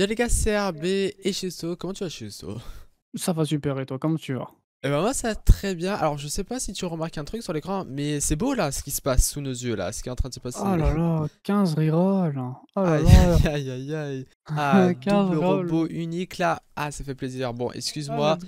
Yo les gars, c'est RB et Sot, Comment tu vas, SO Ça va super et toi, comment tu vas Eh ben moi, ça va très bien. Alors, je sais pas si tu remarques un truc sur l'écran, mais c'est beau là ce qui se passe sous nos yeux là, ce qui est en train de se passer. Oh, oh là là, 15 rerolls. là aïe, Aïe aïe aïe. Ah, 15 double robot unique là. Ah, ça fait plaisir. Bon, ah, excuse-moi.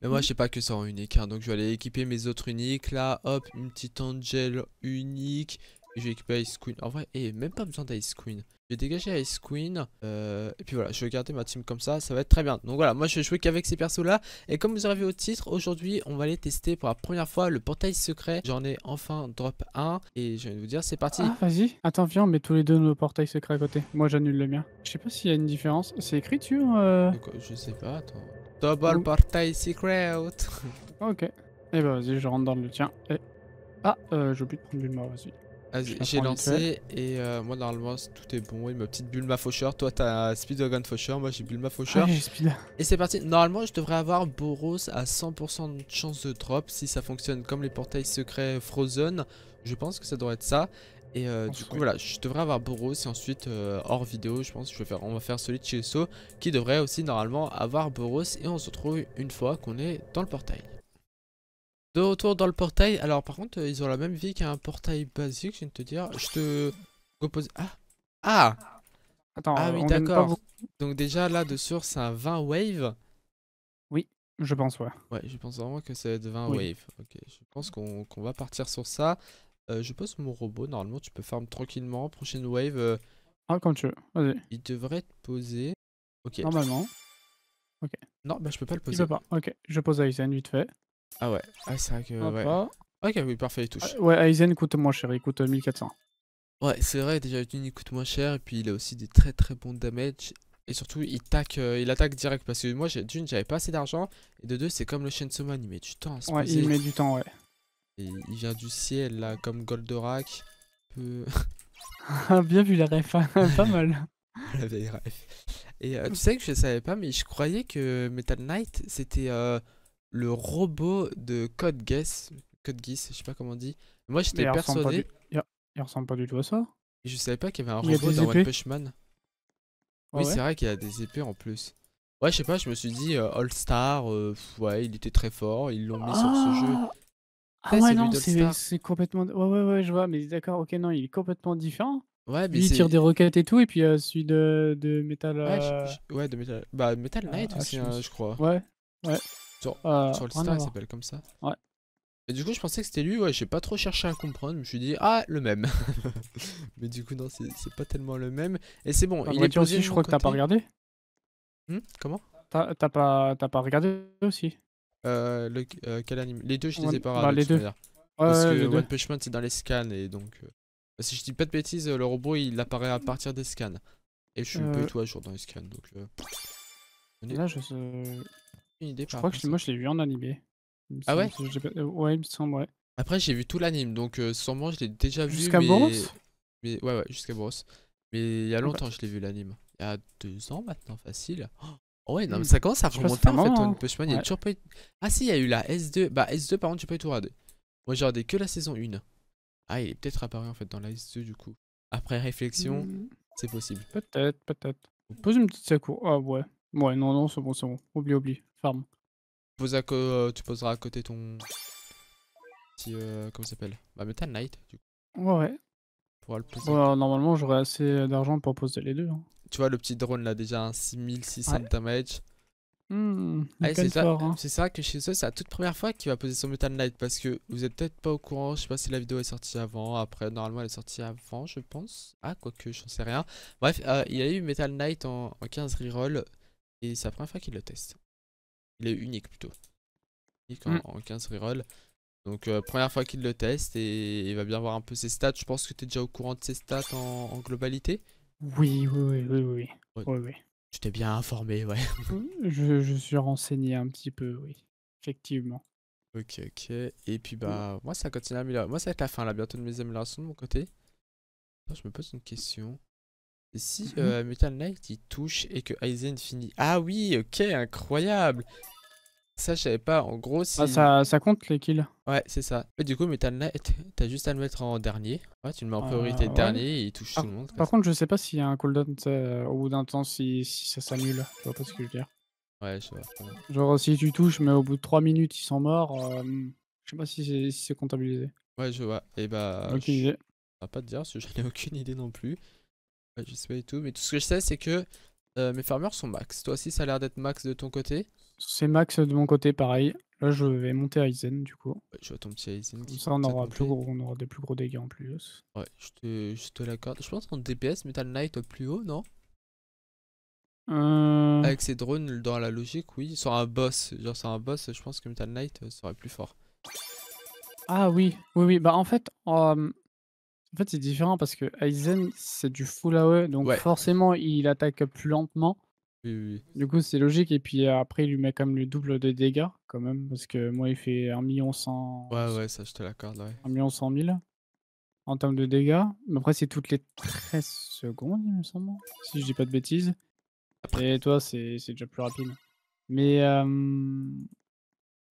mais moi, mm. je sais pas que ça en unique. Hein, donc, je vais aller équiper mes autres uniques là. Hop, une petite Angel unique je j'ai équipé Ice Queen. En vrai, et eh, même pas besoin d'Ice Queen. J'ai dégagé Ice Queen. Euh, et puis voilà, je vais garder ma team comme ça. Ça va être très bien. Donc voilà, moi je vais jouer qu'avec ces persos-là. Et comme vous avez vu au titre, aujourd'hui, on va aller tester pour la première fois le portail secret. J'en ai enfin drop 1. Et je vais vous dire, c'est parti. Ah, vas-y. Attends, viens, on met tous les deux nos portails secrets à côté. Moi, j'annule le mien. Je sais pas s'il y a une différence. C'est écrit, tu euh... Je sais pas, attends. Double portail secret. Ah, ok. Et eh ben, vas-y, je rentre dans le tien. Et... Eh. Ah, euh, j'ai oublié de prendre une mort, vas-y j'ai lancé et euh, moi normalement tout est bon. Et ma petite Bulma Faucheur, toi t'as Speedwagon Faucheur, moi j'ai Bulma Faucheur. Ah, et c'est parti. Normalement je devrais avoir Boros à 100% de chance de drop si ça fonctionne comme les portails secrets Frozen. Je pense que ça devrait être ça. Et euh, du coup voilà, je devrais avoir Boros et ensuite euh, hors vidéo, je pense je vais faire, on va faire celui de qui devrait aussi normalement avoir Boros et on se retrouve une fois qu'on est dans le portail. De retour dans le portail. Alors par contre, ils ont la même vie qu'un portail basique, je viens de te dire. Je te repose... Ah Ah Ah oui, d'accord. Donc déjà, là, de sûr, c'est un 20 wave. Oui, je pense, ouais. Ouais, je pense vraiment que ça va être 20 wave. Ok, je pense qu'on va partir sur ça. Euh, je pose mon robot. Normalement, tu peux farm tranquillement. Prochaine wave. Euh, ah, quand tu veux. Vas-y. Il devrait te poser. Ok. Normalement. Ok. Non, bah, je peux pas le poser. Je peux pas. Ok, je pose Aizen vite fait. Ah ouais, ah, c'est vrai que. Ouais. Ok, oui, parfait, il touche. Ah, ouais, Aizen coûte moins cher, il coûte 1400. Euh, ouais, c'est vrai, déjà, il coûte moins cher, et puis il a aussi des très très bons damage. Et surtout, il, euh, il attaque direct, parce que moi, d'une, j'avais pas assez d'argent, et de deux, c'est comme le Chainsaw il met du temps Ouais, il met du temps, ouais. il vient du ciel, là, comme Goldorak. Bien vu la ref, hein, pas mal. la vieille ref. Et euh, tu sais que je savais pas, mais je croyais que Metal Knight, c'était le robot de Code Guess, Code Guess, je sais pas comment on dit. Moi j'étais persuadé. Il, ressemble pas du tout à ça. Je savais pas qu'il y avait un robot dans One ah oui, c'est vrai qu'il a des épées en plus. Ouais, je sais pas, je me suis dit euh, All Star, euh, ouais, il était très fort, ils l'ont mis sur ce ah jeu. Ah ouais, non, c'est complètement. Ouais, ouais, ouais, je vois, mais d'accord, ok, non, il est complètement différent. Ouais, mais il tire des roquettes et tout, et puis euh, celui de, de Metal. Ouais, de Metal. Bah, Metal Knight aussi, hein, je crois. Ouais, ouais. Euh, sur, le star, il s'appelle comme ça. Ouais. Et du coup, je pensais que c'était lui, ouais, j'ai pas trop cherché à comprendre, je me suis dit, ah, le même. mais du coup, non, c'est pas tellement le même. Et c'est bon, ah, il est aussi, je crois que t'as pas regardé. Hum, comment T'as pas, pas regardé aussi euh, euh, quel anime Les deux, je les ai pas bah, regardés. les deux. Parce que One c'est dans les scans, et donc. Euh, bah, si je dis pas de bêtises, le robot il apparaît à partir des scans. Et je suis un peu toi dans les scans donc. Là je je crois que moi, je l'ai vu en animé. Ah ouais euh, Ouais, il me semble, ouais. Après, j'ai vu tout l'anime, donc euh, sans sûrement je l'ai déjà vu. Jusqu'à mais... Boros mais... Ouais, ouais, jusqu'à Boros. Mais il y a ah bah. longtemps je l'ai vu l'anime. Il y a deux ans maintenant, facile. Oh ouais, non, mais mmh. ça commence à remonter en fait. Hein. il a toujours pas Ah si, il y a eu la S2. Bah, S2, par contre, j'ai pas eu tout regardé. Moi, j'ai regardé que la saison 1. Ah, il est peut-être apparu en fait dans la S2 du coup. Après réflexion, mmh. c'est possible. Peut-être, peut-être. Pose une petite secours. Ah ouais. Ouais, non, non, c'est bon, c'est bon. Oublie, oublie. Farm. Tu, euh, tu poseras à côté ton. Petit. Euh, comment ça s'appelle Bah, Metal Knight, du coup. Ouais, Pour le poser. Bah, normalement, j'aurais assez d'argent pour poser les deux. Hein. Tu vois, le petit drone là, déjà, un 6600 damage. Mmh, ah, c'est ça, hein? c'est ça, que chez eux, c'est la toute première fois qu'il va poser son Metal Knight parce que vous êtes peut-être pas au courant. Je sais pas si la vidéo est sortie avant, après, normalement elle est sortie avant, je pense. Ah, quoique, j'en sais rien. Bref, euh, il y a eu Metal Knight en, 15 reroll. Et c'est la première fois qu'il le teste. Il est unique plutôt. Unique en, 15 mm. reroll. Donc euh, première fois qu'il le teste et il va bien voir un peu ses stats. Je pense que tu es déjà au courant de ses stats en, globalité. Oui, oui, oui, oui, oui. oui, oui. Tu t'es bien informé, ouais. je, je, suis renseigné un petit peu, oui. Effectivement. Ok, ok. Et puis bah, moi ça continue à améliorer. Moi ça va être la fin là, bientôt de mes améliorations de mon côté. je me pose une question si mhm. euh, Metal Knight, il touche et que Aizen finit Ah oui, ok, incroyable Ça, je savais pas. En gros, ah, si. ça, ça, compte les kills Ouais, c'est ça. du coup, Metal Knight t'as juste à le mettre en dernier. Ouais, tu le mets en priorité euh, dernier et il touche tout le monde. Par contre, je sais pas s'il y a un cooldown euh, au bout d'un temps si, ça s'annule. Je vois pas ce que je veux dire. Ouais, je vois. Genre, si tu touches, mais au bout de 3 minutes, ils sont morts. je sais pas si c'est comptabilisé. Ouais, je vois. Et bah. Ok, va Pas te dire, parce que j'en ai aucune idée non plus je sais pas du tout, mais tout ce que je sais, c'est que euh, mes farmers sont max. Toi aussi, ça a l'air d'être max de ton côté. C'est max de mon côté, pareil. Là, je vais monter à Aizen, du coup. je vois ton petit Aizen. Comme ça, on aura, plus on des plus gros dégâts en plus. Ouais, je te, l'accorde. Je pense qu'en DPS, Metal Knight plus haut, non euh. Avec ses drones, dans la logique, oui. Sur un boss, genre sur un boss, je pense que Metal Knight euh, serait plus fort. Ah oui, oui, oui. Bah en fait, en fait, c'est différent parce que Aizen, c'est du full AOE, donc forcément, il attaque plus lentement. Du coup, c'est logique. Et puis après, il lui met quand même le double de dégâts, quand même, parce que moi, il fait 1 million 100 Ouais, ouais, ça, je te l'accorde, ouais. 1 million 000 en termes de dégâts. Mais après, c'est toutes les 13 secondes, il me semble, si je dis pas de bêtises. Après- Et toi, c'est déjà plus rapide. Mais euh,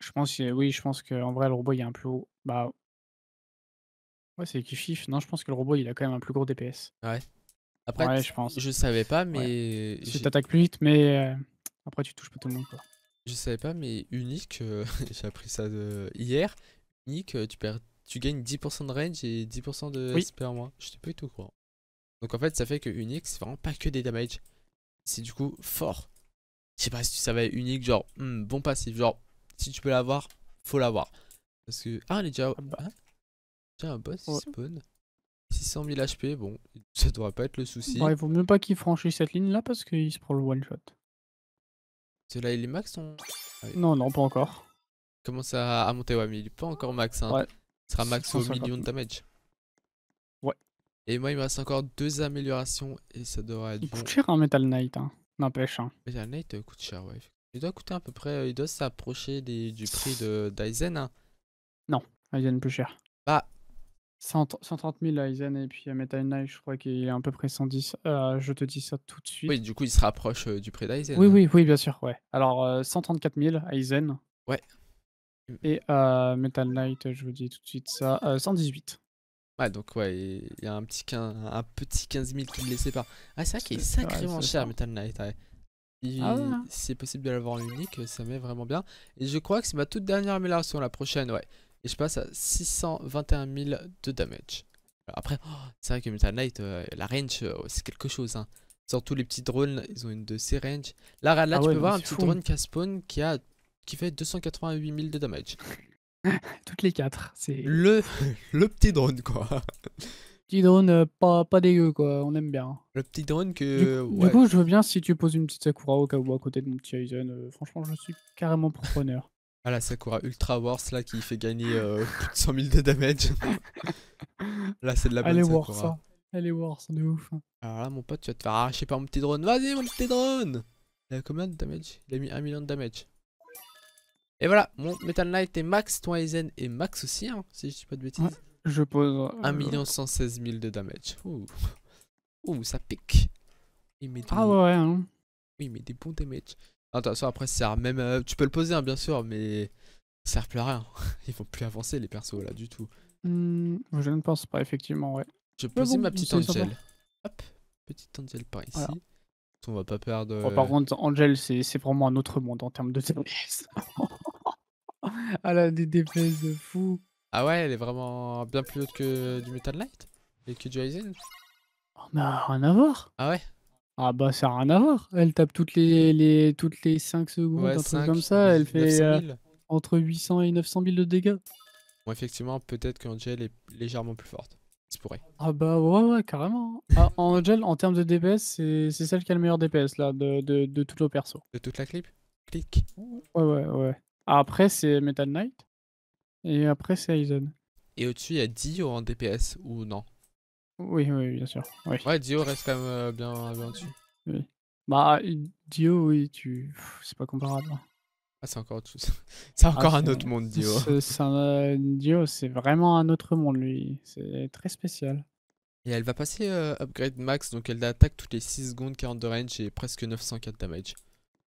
je pense oui, je pense qu'en vrai, le robot, il est un peu. Bah, Ouais, c'est qui chiffre. Non, je pense que le robot, il a quand même un plus gros DPS. Ouais. Après, je pense. Je savais pas, mais. Tu t'attaques plus vite, mais euh, après, tu touches pas tout le monde. Quoi. Je savais pas, mais unique, euh, j'ai appris ça euh, hier. Unique, tu, perds... tu gagnes 10% de range et 10% de oui. SP en moins. Je sais pas du tout croire Donc en fait, ça fait que unique, c'est vraiment pas que des damage. C'est du coup fort. Je sais pas si tu savais unique, genre, hmm, bon passif. Genre, si tu peux l'avoir, faut l'avoir. Parce que. Ah, elle est déjà. Ah bah. hein Tiens, un boss spawn. 600 000 HP, bon, ça devrait pas être le souci. il vaut mieux pas qu'il franchisse cette ligne là parce qu'il se prend le one shot. cela là il est max Non, non, pas encore. Il commence à, monter, ouais, mais il est pas encore max. Hein. Ouais. sera max au million de damage. Ouais. Et moi, il me reste encore deux améliorations et ça devrait être. Il bon. coûte cher un Metal Knight, hein. N'empêche. Hein. Metal Knight euh, coûte cher, ouais. Il doit coûter à peu près. Euh, il doit s'approcher du prix de d'Aizen, hein. Non, Aizen plus cher. Bah, 130 000 Aizen et puis à Metal Knight, je crois qu'il est à peu près 110. Euh, je te dis ça tout de suite. Oui, du coup, il se rapproche euh, du prix d'Aizen. Oui, oui, oui, bien sûr, ouais. Alors, 134 euh, 000 Aizen. Ouais. Et Metal Knight, je vous dis tout de suite ça, 118. Euh, ouais, donc, ouais, il y a un petit, 15, un petit 15 000 qui me pas Ah, c'est vrai qu'il est sacrément cher, Metal Knight, Si ah hein. c'est possible de l'avoir en unique, ça met vraiment bien. Et je crois que c'est ma toute dernière amélioration, la prochaine, ouais. Et je passe à 621 000 de damage. après, oh, c'est vrai que Metal Knight, euh, la range, euh, c'est quelque chose. Hein. Surtout les petits drones, ils ont une de ces ranges. Là, là, ah tu peux voir un petit drone qui a spawn qui, a, fait 288 000 de damage. Toutes les quatre. C'est... Le, le petit drone, quoi. Petit drone euh, pas, pas dégueu, quoi. On aime bien. Le petit drone que. Du, coup, je veux bien si tu poses une petite Sakura au cas où à côté de mon petit Aizen. franchement, je suis carrément preneur. Ah la Sakura Ultra Wars là qui fait gagner euh, plus de 100 000 de damage. là c'est de la bonne Elle est Sakura. Wars, hein. Elle est Wars, on est ouf. Alors là mon pote tu vas te faire arracher par mon petit drone. Vas-y mon petit drone Il a combien de damage Il a mis 1 million de damage. Et voilà, mon Metal Knight est max, toi Aizen est max aussi hein, si je dis pas de bêtises. je pose... 1 116 000 de damage. Ouh, ça pique. Il met Ah ouais, ouais hein. Oui, mais des bons damage après, ça même. tu peux le poser, hein, bien sûr, mais ça sert plus à rien. Ils vont plus avancer, les persos, là, du tout. Mmh, je ne pense pas, effectivement, ouais. Je vais poser ma petite Angel. Hop, petite Angel par ici. On va pas perdre. Oh, par euh, contre, Angel, c'est vraiment un autre monde en termes de DPS. elle a des DPS de fou. Ah ouais, elle est vraiment bien plus haute que du Metal Knight et que du Aizen. On oh, a rien à voir. Ah ouais ah bah ça n'a rien à voir. Elle tape toutes les, les toutes les 5 secondes, un truc comme ça. Elle fait euh, entre 800 et 900 000 de dégâts. Bon, effectivement, peut-être qu'Angel est légèrement plus forte. C'est pourrait. Ah bah ouais, ouais, carrément. Hein. ah, Angel, en termes de DPS, c'est celle qui a le meilleur DPS là, de, de, de tout le perso. De toute la clip Clic. Ouais, ouais, ouais. Après, c'est Metal Knight. Et après, c'est Aizen. Et au-dessus, il y a Dio en DPS ou non oui, oui, bien sûr. Ouais, Dio reste quand même euh, bien, bien dessus Bah, Dio, oui, tu. C'est pas comparable. Hein. Ah, c'est encore c'est ah, encore un autre monde, Dio. C'est euh, Dio, c'est vraiment un autre monde, lui. C'est très spécial. Et elle va passer euh, upgrade max, donc elle attaque toutes les 6 secondes 40 de range et presque 904 damage.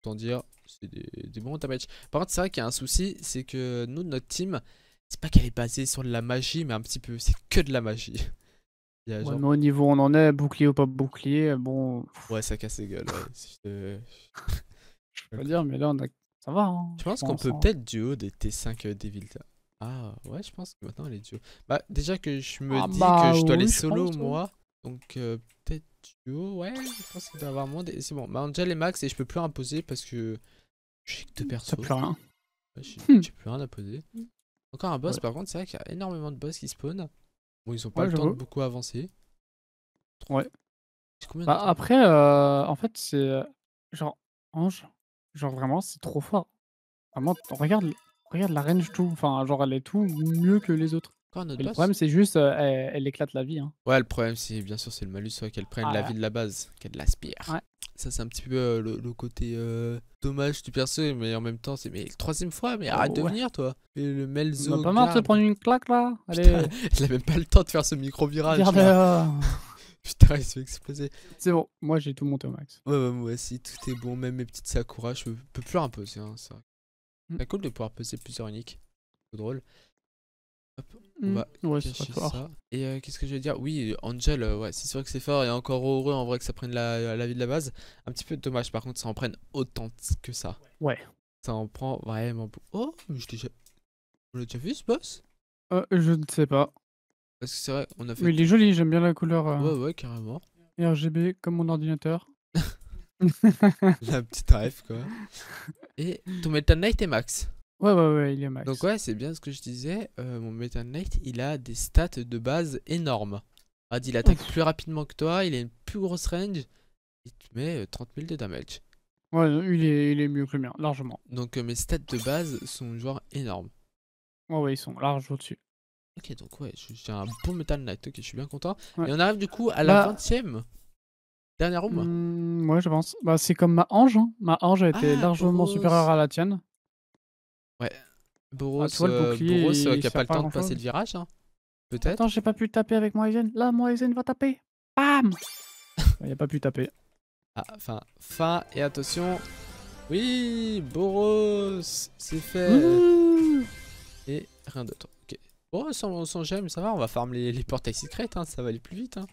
Autant dire, c'est des, des, bons damage. Par contre, c'est vrai qu'il y a un souci, c'est que nous, notre team, c'est pas qu'elle est basée sur de la magie, mais un petit peu, c'est que de la magie. au niveau où on en est, bouclier ou pas bouclier, bon. Ouais, ça casse les gueules. Ouais. je peux pas dire, mais là, ça va. Hein, je pense, qu'on peut hein. peut-être duo des T5 euh, Devil. Ah, ouais, je pense que maintenant, est duo Bah, déjà que je me ah dis bah que je dois aller solo, moi. Donc, euh, peut-être duo, ouais, je pense qu'il va y avoir moins. Des... C'est bon, bah, Angel et Max, et je peux plus imposer parce que je que deux persos. plus rien. Ouais, J'ai plus rien à poser. Hmm. Encore un boss, par contre, c'est vrai qu'il y a énormément de boss qui spawnent. Bon, ils ont pas le temps de beaucoup avancer. Ouais. bah, après, euh, en fait, c'est. Euh, genre, Ange, genre vraiment, c'est trop fort. Vraiment, ah, regarde, regarde la range tout. Enfin, genre, elle est tout mieux que les autres. le problème, c'est juste, euh, elle, éclate la vie. Hein. Ouais, le problème, c'est bien sûr, c'est le malus soit qu'elle prenne ah la vie de la base, qu'elle l'aspire. Ouais. Ça, c'est un petit peu euh, le, côté euh, dommage du perso, mais en même temps, c'est mais troisième fois, mais arrête de venir, toi. Mais le Melzo. Bah, pas marre de prendre une claque là Allez. il a même pas le temps de faire ce micro-virage. Putain, il se fait exploser. C'est bon, moi j'ai tout monté au max. Ouais, ouais, moi tout est bon, même mes petites Sakura, je peux, pleurer un peu, c'est hein, ça. Mm. C'est cool de pouvoir peser plusieurs uniques. C'est drôle. Hop, on mmh. va ça. Et euh, qu'est-ce que je vais dire Oui, Angel, euh, ouais, c'est sûr que c'est fort et encore heureux en vrai que ça prenne la, vie de la base. Un petit peu dommage par contre, ça en prenne autant que ça. Ouais. Ça en prend vraiment beaucoup. Oh, je l'ai déjà... vu ce boss euh, Je ne sais pas. Parce que c'est vrai, on a fait. Mais il est joli, j'aime bien la couleur. Euh, ouais, ouais, carrément. RGB comme mon ordinateur. la petite rêve quoi. Et ton Metal Knight et Max Ouais, ouais, ouais, il est max. Donc, ouais, c'est bien ce que je disais. Euh, mon Metal Knight, il a des stats de base énormes. Ah, il attaque plus rapidement que toi, il a une plus grosse range. Il te met 30 euh, 000 de damage. Ouais, il est, il est mieux que le mien, largement. Donc, euh, mes stats de base sont genre énormes. Ouais, ouais, ils sont larges au-dessus. Ok, donc, ouais, j'ai un bon Metal Knight. Ok, je suis bien content. Et on arrive du coup à la 20ème. Bah dernière room mmh, Ouais, je pense. Bah, c'est comme ma ange. Hein. Ma ange a été ah, largement supérieure à la tienne. Ouais. Ah, Boros, euh, Boros euh, qui a pas le temps de passer le virage. Hein. Peut-être. Attends, j'ai pas pu taper avec Moisen. Là, Moisen va taper. Bam Il a pas pu taper. Ah, fin. Fin et attention. Oui, Boros, c'est fait. et rien d'autre. Ok. Boros sans, sans ça va, on va farm les, portails secrets, hein, ça va aller plus vite. Hein.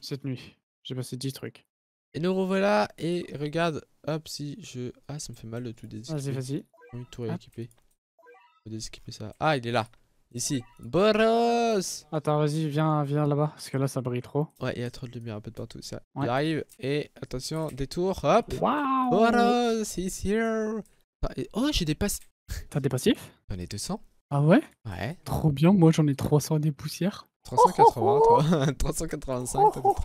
Cette nuit, j'ai passé 10 trucs. Et nous revoilà, et regarde, hop, si je... Ah, ça me fait mal de tout désirer. Vas-y, vas-y tout ah. équipé. Faut ça. Ah, il est là. Ici. Boros Attends, vas-y, viens, viens là-bas. Parce que là, ça brille trop. Ouais, il y a trop de lumière un peu de partout. Ça. Il arrive. Et attention, détour. Hop wow. Boros is here Oh, j'ai des passifs. T'as des passifs J'en ai 200. Ah ouais Ouais. Trop bien, moi j'en ai 300 des poussières. 380, 385, oh,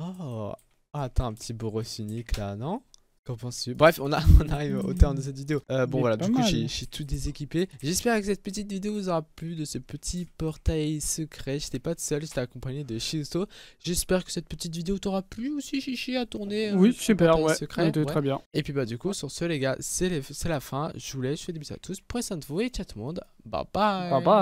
oh, attends, un petit boros unique là, non Qu'en penses-tu Bref, on, arrive au terme de cette vidéo. Euh, bon, voilà, du coup, j'ai tout déséquipé. J'espère que cette petite vidéo vous aura plu de ce petit portail secret. J'étais pas seul, j'étais accompagné de Shizuto. J'espère que cette petite vidéo t'aura plu aussi, Chichi, à tourner. Euh, oui, super, ouais. très bien. Et puis, bah, du coup, sur ce, les gars, c'est la fin. Je vous laisse, je fais des bisous à tous. Prenez soin de vous et ciao tout le monde. Bye bye. Bye bye.